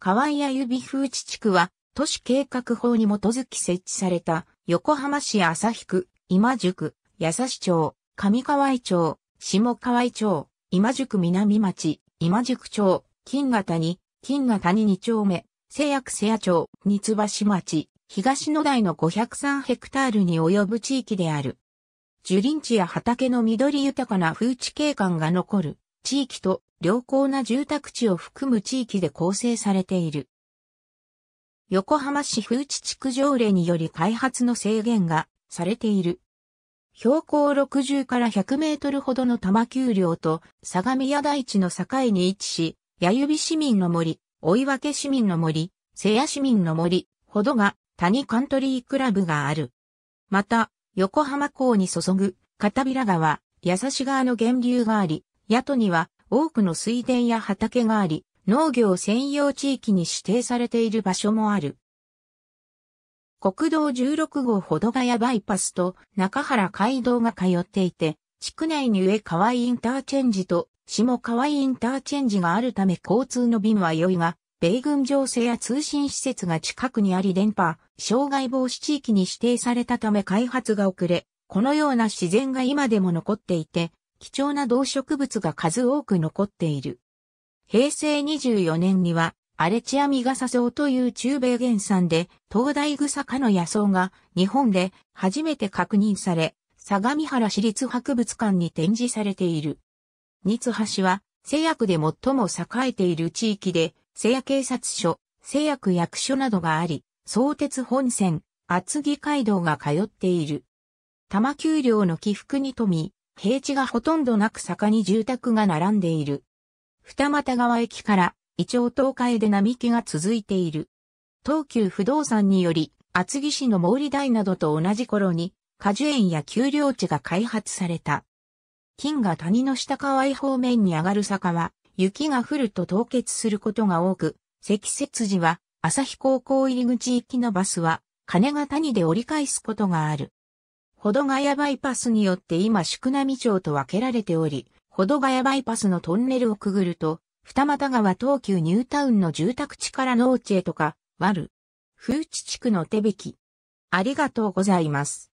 河合屋指風地地区は、都市計画法に基づき設置された、横浜市旭区、今宿、八差町、上河合町、下河合町、今宿南町、今宿町、金ヶ谷、金ヶ谷二丁目、瀬谷瀬谷町、三橋町、東野台の503ヘクタールに及ぶ地域である。樹林地や畑の緑豊かな風地景観が残る地域と良好な住宅地を含む地域で構成されている。横浜市風地区条例により開発の制限がされている。標高60から100メートルほどの多摩丘陵と相模屋台地の境に位置し、矢指市民の森、追分市民の森、瀬谷市民の森ほどが谷カントリークラブがある。また、横浜港に注ぐ片平川、優し川の源流があり、宿戸には多くの水田や畑があり、農業専用地域に指定されている場所もある。国道16号保土ヶ谷バイパスと中原街道が通っていて、地区内に上川インターチェンジと下川インターチェンジがあるため交通の便は良いが、米軍情勢や通信施設が近くにあり電波、障害防止地域に指定されたため開発が遅れ、このような自然が今でも残っていて、貴重な動植物が数多く残っている。平成24年には、アレチアミガサ草という中米原産で、東大草科の野草が日本で初めて確認され、相模原市立博物館に展示されている。ニツハシは、製薬で最も栄えている地域で、製薬警察署、製薬役所などがあり、相鉄本線、厚木街道が通っている。玉丘陵の起伏に富み、平地がほとんどなく坂に住宅が並んでいる。二俣川駅から、伊調東海で並木が続いている。東急不動産により、厚木市の毛利台などと同じ頃に、果樹園や丘陵地が開発された。金が谷の下川井方面に上がる坂は、雪が降ると凍結することが多く、積雪時は、旭高校入口行きのバスは、金が谷で折り返すことがある。保土ヶ谷バイパスによって今宿波町と分けられており、保土ヶ谷バイパスのトンネルをくぐると、二俣川東急ニュータウンの住宅地から農地へとか、わる。風地地区の手引き。ありがとうございます。